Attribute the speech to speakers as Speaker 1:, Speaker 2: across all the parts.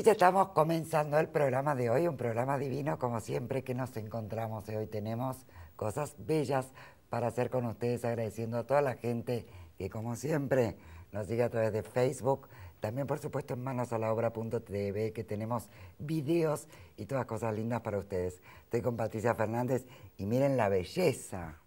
Speaker 1: Y ya estamos comenzando el programa de hoy, un programa divino como siempre que nos encontramos. Eh, hoy tenemos cosas bellas para hacer con ustedes, agradeciendo a toda la gente que como siempre nos sigue a través de Facebook, también por supuesto en manosalaobra.tv que tenemos videos y todas cosas lindas para ustedes. Estoy con Patricia Fernández y miren la belleza.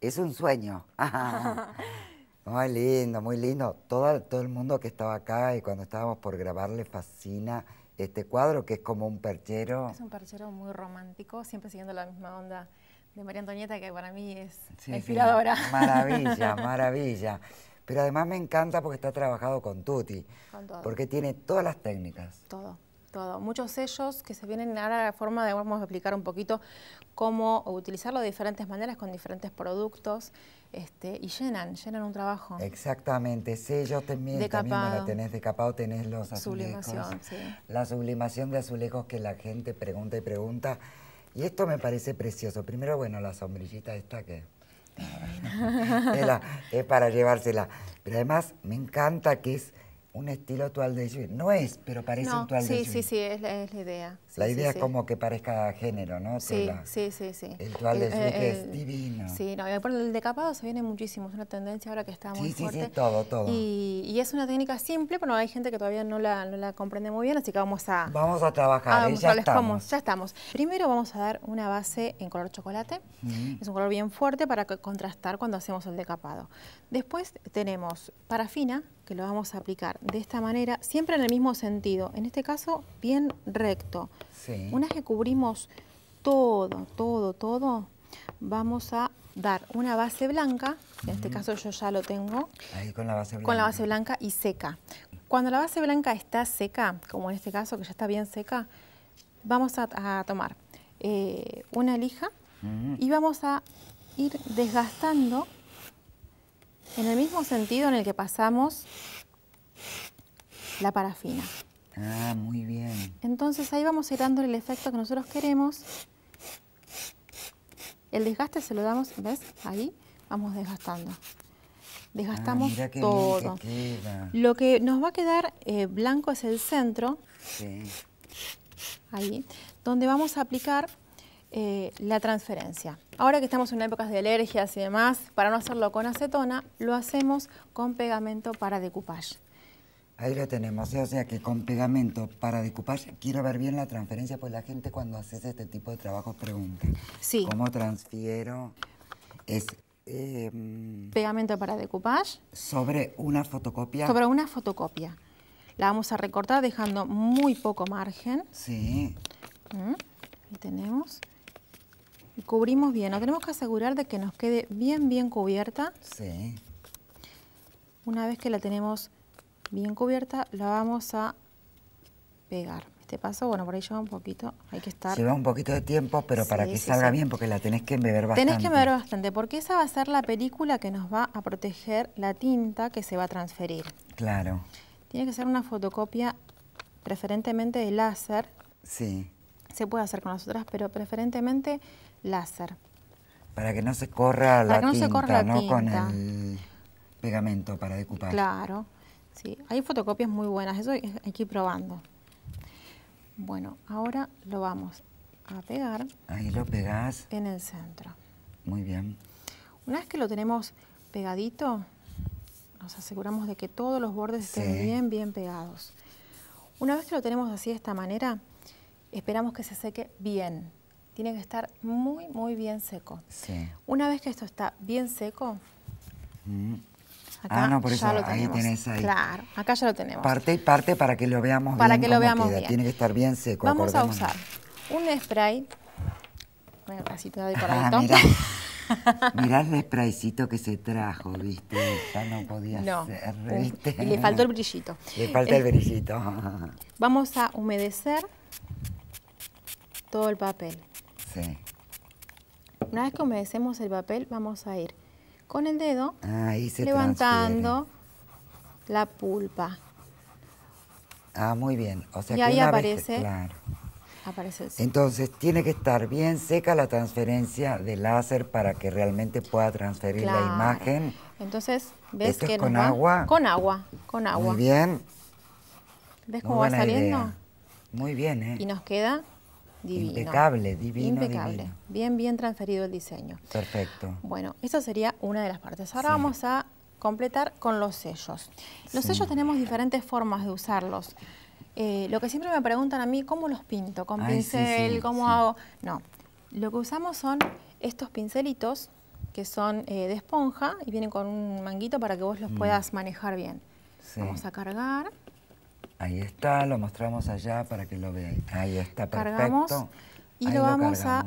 Speaker 1: Es un sueño. Muy lindo, muy lindo. Todo, todo el mundo que estaba acá y cuando estábamos por grabar le fascina este cuadro que es como un perchero. Es
Speaker 2: un perchero muy romántico, siempre siguiendo la misma onda de María Antonieta que para mí es inspiradora. Maravilla,
Speaker 1: maravilla. Pero además me encanta porque está trabajado con Tuti. Con Porque tiene todas las técnicas.
Speaker 2: Todo. Muchos sellos que se vienen ahora a la forma de, vamos a explicar un poquito cómo utilizarlo de diferentes maneras con diferentes productos este, y llenan, llenan un trabajo.
Speaker 1: Exactamente, sellos también, también la tenés decapado, tenés los azulejos. Sublimación, La sublimación de azulejos que la gente pregunta y pregunta. Y esto me parece precioso. Primero, bueno, la sombrillita esta que... es, es para llevársela. Pero además me encanta que es un estilo actual de No es, pero parece un toal de Sí, sí,
Speaker 2: sí, es la idea la idea es como
Speaker 1: que parezca género, ¿no? Sí,
Speaker 2: sí, sí, El toal eh, de eh, es eh,
Speaker 1: divino. Sí,
Speaker 2: no, y por el decapado se viene muchísimo, es una tendencia ahora que está muy fuerte. Sí, sí, todo, todo. Y, es una técnica simple, pero hay gente que todavía no la, comprende muy bien, así que vamos a...
Speaker 1: Vamos a trabajar, ah, ya, estamos. ya
Speaker 2: estamos. Primero vamos a dar una base en color chocolate, es un color bien fuerte para contrastar cuando hacemos el decapado. Después tenemos parafina, que lo vamos a aplicar de esta manera, siempre en el mismo sentido, en este caso bien recto. Una vez que cubrimos todo, todo, todo, vamos a dar una base blanca, en este caso yo ya lo tengo.
Speaker 1: con la base
Speaker 2: blanca. y seca. Cuando la base blanca está seca, como en este caso que ya está bien seca, vamos a, tomar eh, una lija y vamos a ir desgastando en el mismo sentido en el que pasamos la parafina.
Speaker 1: Ah, muy bien.
Speaker 2: Entonces ahí vamos a ir dándole el efecto que nosotros queremos. El desgaste se lo damos, ¿ves? Ahí vamos desgastando. Desgastamos ah, todo. lo que nos va a quedar eh, blanco es el centro. Sí. Ahí, donde vamos a aplicar eh, la transferencia. Ahora que estamos en épocas de alergias y demás, para no hacerlo con acetona, lo hacemos con pegamento para decoupage.
Speaker 1: Ahí lo tenemos, o sea que con pegamento para decoupage, quiero ver bien la transferencia, pues la gente cuando haces este tipo de trabajo pregunta. Sí. ¿Cómo transfiero? Es... Em,
Speaker 2: pegamento para decoupage.
Speaker 1: Sobre una fotocopia. Sobre una
Speaker 2: fotocopia. La vamos a recortar dejando muy poco margen.
Speaker 1: Sí.
Speaker 2: Mm, ahí tenemos. Y cubrimos bien. Nos tenemos que asegurar de que nos quede bien, bien cubierta. Sí. Una vez que la tenemos bien cubierta, la vamos a pegar. Este paso, bueno, por ahí lleva un poquito, hay que estar... Lleva un poquito de
Speaker 1: tiempo, pero para que salga bien, porque la tenés que beber bastante. Tenés que beber
Speaker 2: bastante, porque esa va a ser la película que nos va a proteger la tinta que se va a transferir. Claro. Tiene que ser una fotocopia preferentemente de láser. Sí. Se puede hacer con las otras, pero preferentemente láser.
Speaker 1: Para que no se corra para la no ¿no? Con el pegamento para decupar.
Speaker 2: Claro. ¿sí? Hay fotocopias muy buenas, eso hay que probando. Bueno, ahora lo vamos a pegar.
Speaker 1: Ahí lo pegás.
Speaker 2: En el centro. Muy bien. Una vez que lo tenemos pegadito, nos aseguramos de que todos los bordes estén bien, bien pegados. Una vez que lo tenemos así de esta manera, esperamos que se seque bien. Tiene que estar muy, muy bien seco. Sí. Una vez que esto está bien seco,
Speaker 1: mm ah, no, por eso ahí tenés ahí. Claro,
Speaker 2: acá ya lo tenemos.
Speaker 1: Parte y parte para que lo veamos para bien. Para que lo veamos bien. Tiene que estar bien seco. Vamos a usar
Speaker 2: un spray. Bueno, así te doy por ah,
Speaker 1: mirá, el spraycito que se trajo, ¿viste? Ya no podía ser, ¿viste? Y le faltó el brillito. Le falta el eh, brillito.
Speaker 2: Vamos a humedecer todo el papel. Sí. Una vez que humedecemos el papel, vamos a ir con el dedo levantando la pulpa.
Speaker 1: Ah, muy bien. O sea, y ahí aparece, Entonces tiene que estar bien seca la transferencia de láser para que realmente pueda transferir la imagen.
Speaker 2: Entonces, ¿ves que es con agua? Con agua, con agua. Muy bien. ¿Ves cómo va saliendo?
Speaker 1: Muy bien, ¿eh? Y
Speaker 2: nos queda Impecable, divino. Impecable. Bien, bien transferido el diseño.
Speaker 1: Perfecto.
Speaker 2: Bueno, esa sería una de las partes. Ahora vamos a completar con los sellos. Los sellos tenemos diferentes formas de usarlos. Eh, lo que siempre me preguntan a mí, ¿cómo los pinto? ¿Con pincel? ¿Cómo hago? No. Lo que usamos son estos pincelitos que son eh, de esponja y vienen con un manguito para que vos los mm. puedas manejar
Speaker 1: bien. Vamos a
Speaker 2: cargar.
Speaker 1: Ahí está, lo mostramos allá para que lo vean. Ahí está, perfecto. y lo vamos a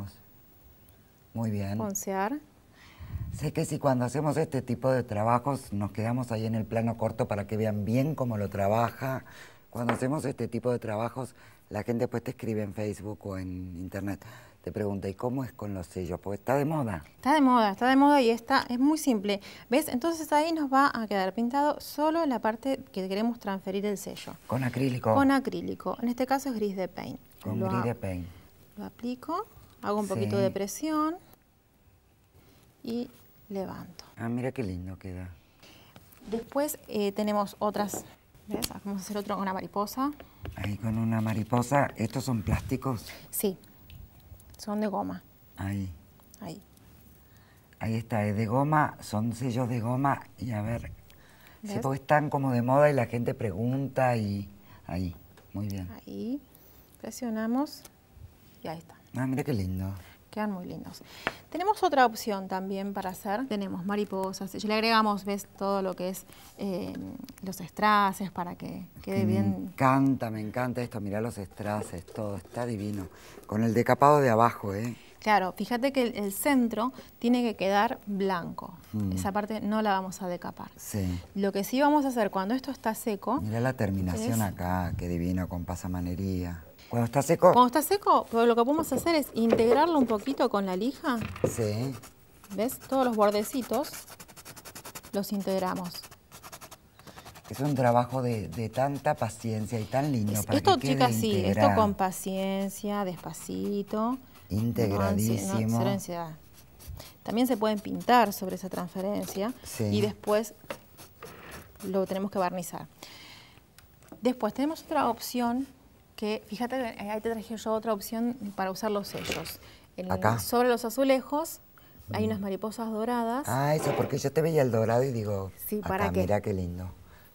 Speaker 1: Muy bien. Sé que si cuando hacemos este tipo de trabajos nos quedamos ahí en el plano corto para que vean bien cómo lo trabaja. Cuando hacemos este tipo de trabajos, la gente después te escribe en Facebook o en Internet. Te pregunté, ¿y cómo es con los sellos? Porque está de moda.
Speaker 2: Está de moda, está de moda y está, es muy simple. ¿Ves? Entonces ahí nos va a quedar pintado solo la parte que queremos transferir el sello.
Speaker 1: ¿Con acrílico? Con
Speaker 2: acrílico. En este caso es gris de paint. Con gris de paint. Lo aplico, hago un poquito de presión y levanto.
Speaker 1: Ah, mira qué lindo queda.
Speaker 2: Después eh, tenemos otras, Vamos a hacer otro, con una mariposa.
Speaker 1: Ahí con una mariposa, ¿estos son plásticos?
Speaker 2: Sí, son de goma. Ahí. Ahí.
Speaker 1: Ahí está, es de goma, son sellos de goma y a ver, porque están como de moda y la gente pregunta y ahí, muy bien. Ahí,
Speaker 2: presionamos y ahí está.
Speaker 1: Ah, mira qué lindo.
Speaker 2: Quedan muy lindos. Tenemos otra opción también para hacer. Tenemos mariposas. Y le agregamos, ves, todo lo que es eh, los estraces para que quede bien. Me
Speaker 1: encanta, me encanta esto. Mirá los estraces, todo está divino. Con el decapado de abajo, ¿eh?
Speaker 2: Claro, fíjate que el, centro tiene que quedar blanco. Mm. Esa parte no la vamos a decapar. Sí. Lo que sí vamos a hacer cuando esto está seco...
Speaker 1: Mirá la terminación acá, qué divino, con pasamanería. Cuando está seco. Cuando
Speaker 2: está seco, lo que podemos hacer es integrarlo un poquito con la lija. Sí. ¿Ves? Todos los bordecitos los integramos.
Speaker 1: Es un trabajo de, tanta paciencia y tan lindo. Es, para esto, chicas, sí, esto con
Speaker 2: paciencia, despacito. Integradísimo. No, También se pueden pintar sobre esa transferencia y después lo tenemos que barnizar. Después tenemos otra opción que, fíjate, eh, ahí te traje yo otra opción para usar los sellos. Acá. Sobre los azulejos hay mm. unas mariposas doradas. Ah, eso,
Speaker 1: porque yo te veía el dorado y digo, acá, mira qué lindo.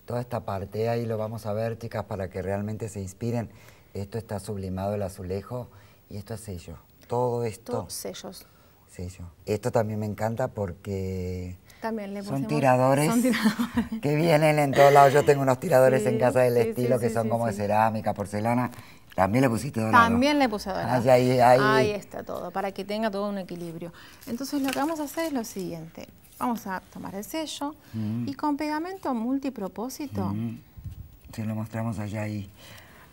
Speaker 1: Toda esta parte, ahí lo vamos a ver, chicas, para que realmente se inspiren. Esto está sublimado el azulejo y esto es sello. Todo esto. Todos sellos. Sello. Esto también me encanta porque
Speaker 2: son tiradores,
Speaker 1: que vienen en todos lados. Yo tengo unos tiradores en casa del estilo que son como de cerámica, porcelana. También le pusiste dorado. También le puse dorado. Ahí, ahí,
Speaker 2: está todo, para que tenga todo un equilibrio. Entonces lo que vamos a hacer es lo siguiente. Vamos a tomar el sello mm. y con pegamento multipropósito. Mm.
Speaker 1: Si lo mostramos allá ahí.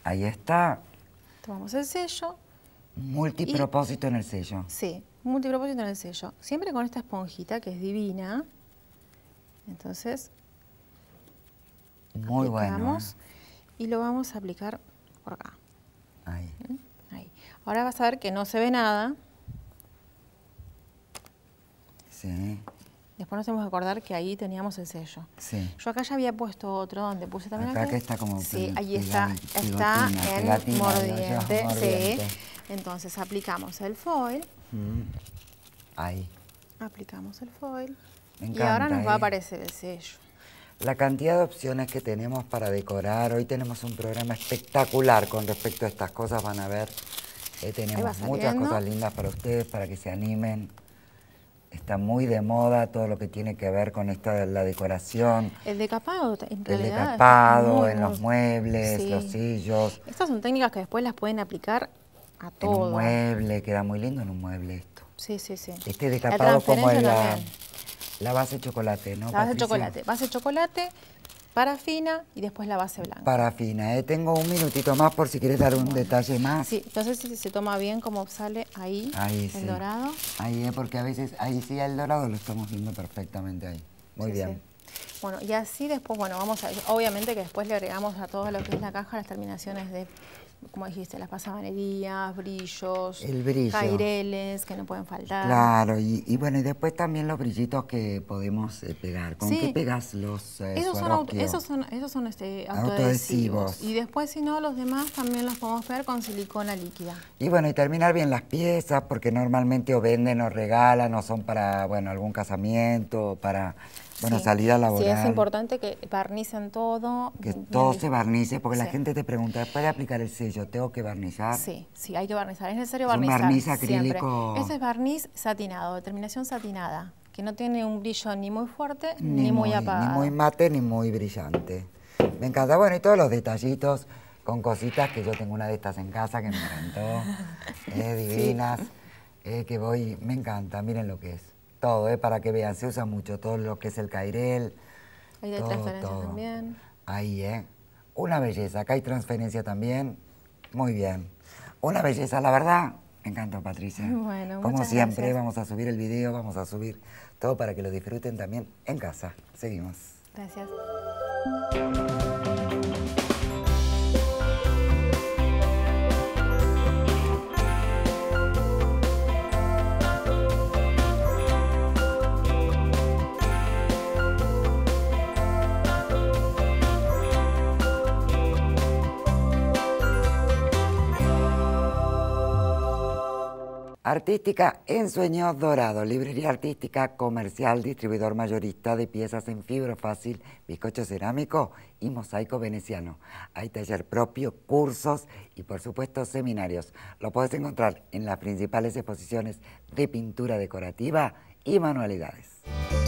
Speaker 1: Ahí está.
Speaker 2: Tomamos el sello.
Speaker 1: Multipropósito en el sello.
Speaker 2: Sí, multipropósito en el sello. Siempre con esta esponjita que es divina. Entonces,
Speaker 1: muy bueno. ¿eh?
Speaker 2: y lo vamos a aplicar por acá. Ahí. ¿Mm? Ahí. Ahora vas a ver que no se ve nada. Sí. Después nos hemos que acordar que ahí teníamos el sello. Sí. Yo acá ya había puesto otro donde puse también acá. Acá que este. está como Sí, ahí está, está en mordiente. Sí. Entonces aplicamos el foil.
Speaker 1: Mm. Ahí.
Speaker 2: Aplicamos el foil y ahora nos va a ¿eh? aparecer el sello.
Speaker 1: La cantidad de opciones que tenemos para decorar. Hoy tenemos un programa espectacular con respecto a estas cosas. Van a ver, eh, tenemos muchas cosas lindas para ustedes, para que se animen está muy de moda todo lo que tiene que ver con esta la decoración.
Speaker 2: El decapado, en realidad. El decapado, en los
Speaker 1: muebles, los sillos.
Speaker 2: Estas son técnicas que después las pueden aplicar a todo. En un
Speaker 1: mueble, queda muy lindo en un mueble esto.
Speaker 2: Sí, sí, sí. Este decapado como en la...
Speaker 1: La base chocolate, ¿no? La base de chocolate.
Speaker 2: Base chocolate, parafina y después la base blanca.
Speaker 1: Parafina, ¿eh? tengo un minutito más por si quieres dar un detalle más.
Speaker 2: Sí, entonces si se toma bien como sale ahí, el dorado.
Speaker 1: Ahí, es eh, porque a veces ahí sí el dorado lo estamos viendo perfectamente ahí. Muy bien.
Speaker 2: Bueno, y así después, bueno, vamos a, obviamente que después le agregamos a todo lo que es la caja las terminaciones de como dijiste, las pasamanerías, brillos, el caireles que no pueden faltar. Claro,
Speaker 1: y, bueno, y después también los brillitos que podemos eh, pegar. ¿Con qué pegas los eh, esos, son,
Speaker 2: esos, este, Y después, si no, los demás también los podemos pegar con silicona líquida.
Speaker 1: Y bueno, y terminar bien las piezas, porque normalmente o venden o regalan, o son para, bueno, algún casamiento, o para bueno, salida laboral. Sí, es
Speaker 2: importante que barnicen todo. Que todo se
Speaker 1: barnice, porque la gente te pregunta, ¿después aplicar el sello, tengo que barnizar? Sí,
Speaker 2: sí, hay que barnizar. Es necesario es barnizar. Un barniz acrílico. Ese es barniz satinado, determinación satinada, que no tiene un brillo ni muy fuerte ni, muy, apagado. Ni muy
Speaker 1: mate ni muy brillante. Me encanta. Bueno, y todos los detallitos con cositas que yo tengo una de estas en casa que me encantó. divinas. Eh, que voy, me encanta, miren lo que es. Todo, eh, para que vean, se usa mucho todo lo que es el cairel.
Speaker 2: Hay de transferencia también.
Speaker 1: Ahí, ¿eh? Una belleza. Acá hay transferencia también. Muy bien. Una belleza, la verdad. Me encanta, Patricia.
Speaker 2: Bueno, Como siempre, vamos a
Speaker 1: subir el video, vamos a subir todo para que lo disfruten también en casa. Seguimos. Gracias. Artística en Sueños Dorados, librería artística comercial, distribuidor mayorista de piezas en fibra fácil, bizcocho cerámico y mosaico veneciano. Hay taller propio, cursos y por supuesto seminarios. Lo puedes encontrar en las principales exposiciones de pintura decorativa y manualidades.